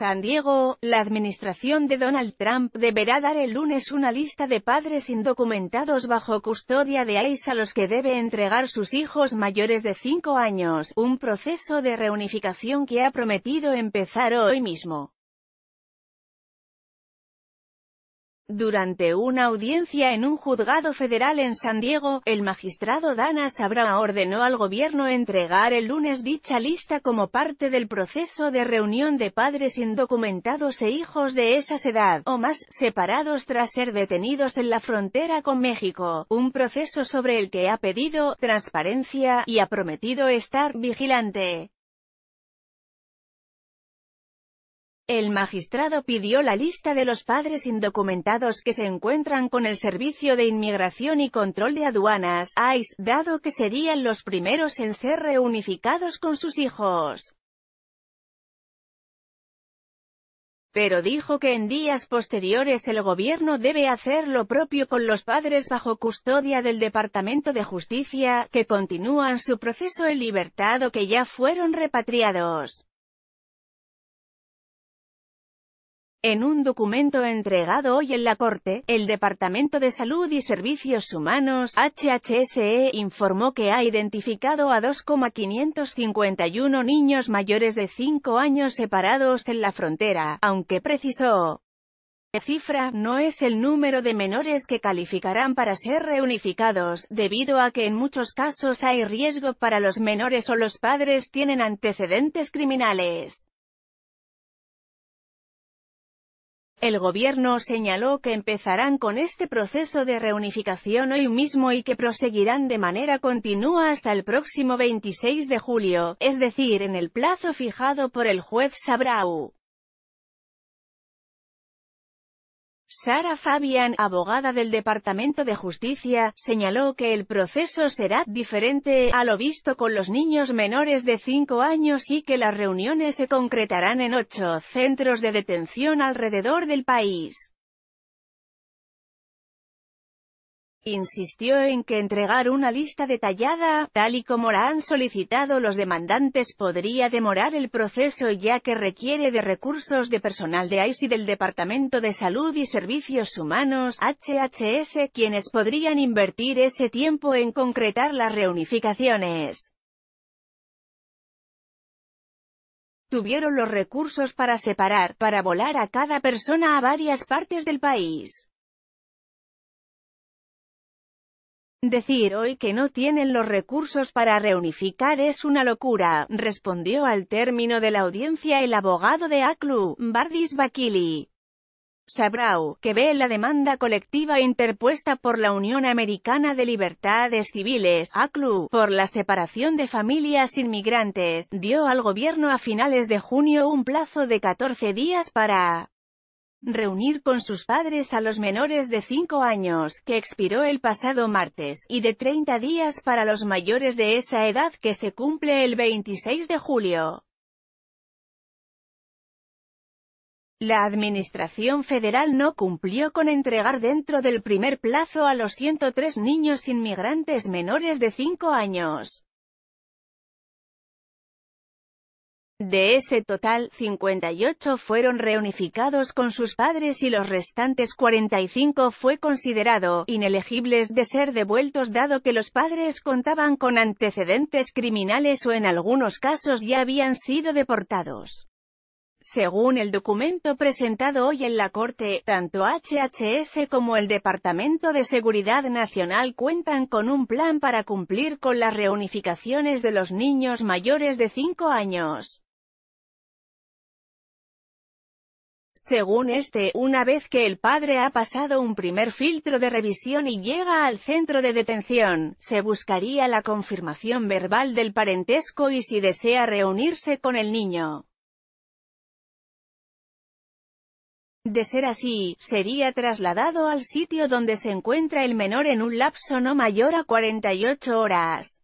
San Diego, la administración de Donald Trump deberá dar el lunes una lista de padres indocumentados bajo custodia de ICE a los que debe entregar sus hijos mayores de 5 años, un proceso de reunificación que ha prometido empezar hoy mismo. Durante una audiencia en un juzgado federal en San Diego, el magistrado Dana Sabra ordenó al gobierno entregar el lunes dicha lista como parte del proceso de reunión de padres indocumentados e hijos de esa edad, o más, separados tras ser detenidos en la frontera con México, un proceso sobre el que ha pedido transparencia, y ha prometido estar vigilante. El magistrado pidió la lista de los padres indocumentados que se encuentran con el Servicio de Inmigración y Control de Aduanas, ICE, dado que serían los primeros en ser reunificados con sus hijos. Pero dijo que en días posteriores el gobierno debe hacer lo propio con los padres bajo custodia del Departamento de Justicia, que continúan su proceso en libertad o que ya fueron repatriados. En un documento entregado hoy en la Corte, el Departamento de Salud y Servicios Humanos, HHSE, informó que ha identificado a 2,551 niños mayores de 5 años separados en la frontera, aunque precisó la cifra no es el número de menores que calificarán para ser reunificados, debido a que en muchos casos hay riesgo para los menores o los padres tienen antecedentes criminales. El gobierno señaló que empezarán con este proceso de reunificación hoy mismo y que proseguirán de manera continua hasta el próximo 26 de julio, es decir, en el plazo fijado por el juez Sabrau. Sara Fabian, abogada del Departamento de Justicia, señaló que el proceso será diferente a lo visto con los niños menores de 5 años y que las reuniones se concretarán en ocho centros de detención alrededor del país. Insistió en que entregar una lista detallada, tal y como la han solicitado los demandantes podría demorar el proceso ya que requiere de recursos de personal de ICE y del Departamento de Salud y Servicios Humanos, HHS, quienes podrían invertir ese tiempo en concretar las reunificaciones. Tuvieron los recursos para separar, para volar a cada persona a varias partes del país. Decir hoy que no tienen los recursos para reunificar es una locura, respondió al término de la audiencia el abogado de ACLU, Bardis Bakili. Sabrau, que ve la demanda colectiva interpuesta por la Unión Americana de Libertades Civiles, ACLU, por la separación de familias inmigrantes, dio al gobierno a finales de junio un plazo de 14 días para reunir con sus padres a los menores de 5 años, que expiró el pasado martes, y de 30 días para los mayores de esa edad que se cumple el 26 de julio. La Administración Federal no cumplió con entregar dentro del primer plazo a los 103 niños inmigrantes menores de 5 años. De ese total, 58 fueron reunificados con sus padres y los restantes 45 fue considerado inelegibles de ser devueltos dado que los padres contaban con antecedentes criminales o en algunos casos ya habían sido deportados. Según el documento presentado hoy en la Corte, tanto HHS como el Departamento de Seguridad Nacional cuentan con un plan para cumplir con las reunificaciones de los niños mayores de 5 años. Según este, una vez que el padre ha pasado un primer filtro de revisión y llega al centro de detención, se buscaría la confirmación verbal del parentesco y si desea reunirse con el niño. De ser así, sería trasladado al sitio donde se encuentra el menor en un lapso no mayor a 48 horas.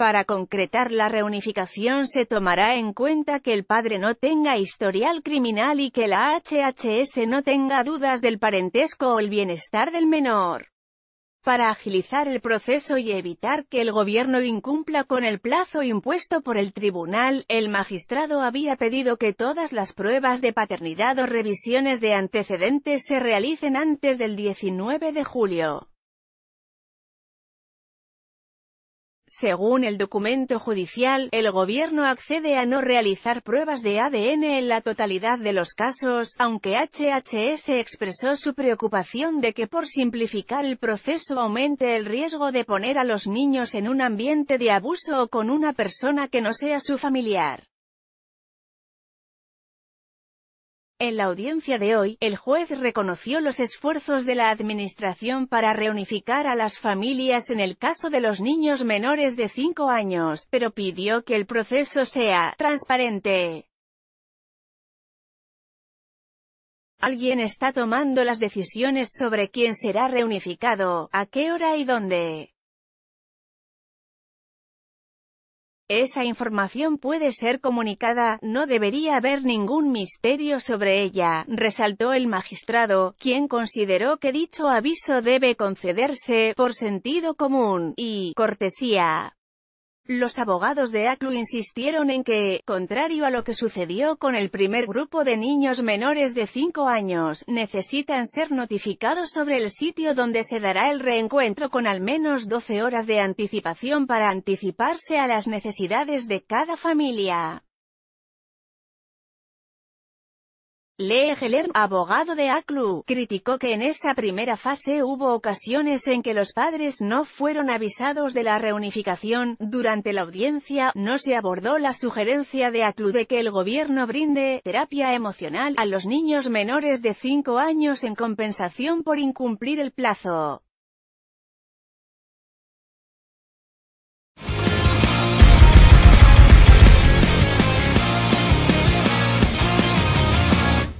Para concretar la reunificación se tomará en cuenta que el padre no tenga historial criminal y que la HHS no tenga dudas del parentesco o el bienestar del menor. Para agilizar el proceso y evitar que el gobierno incumpla con el plazo impuesto por el tribunal, el magistrado había pedido que todas las pruebas de paternidad o revisiones de antecedentes se realicen antes del 19 de julio. Según el documento judicial, el gobierno accede a no realizar pruebas de ADN en la totalidad de los casos, aunque HHS expresó su preocupación de que por simplificar el proceso aumente el riesgo de poner a los niños en un ambiente de abuso o con una persona que no sea su familiar. En la audiencia de hoy, el juez reconoció los esfuerzos de la Administración para reunificar a las familias en el caso de los niños menores de 5 años, pero pidió que el proceso sea transparente. Alguien está tomando las decisiones sobre quién será reunificado, a qué hora y dónde. Esa información puede ser comunicada, no debería haber ningún misterio sobre ella, resaltó el magistrado, quien consideró que dicho aviso debe concederse, por sentido común, y cortesía. Los abogados de ACLU insistieron en que, contrario a lo que sucedió con el primer grupo de niños menores de 5 años, necesitan ser notificados sobre el sitio donde se dará el reencuentro con al menos 12 horas de anticipación para anticiparse a las necesidades de cada familia. Lee Heller, abogado de ACLU, criticó que en esa primera fase hubo ocasiones en que los padres no fueron avisados de la reunificación. Durante la audiencia, no se abordó la sugerencia de ACLU de que el gobierno brinde terapia emocional a los niños menores de 5 años en compensación por incumplir el plazo.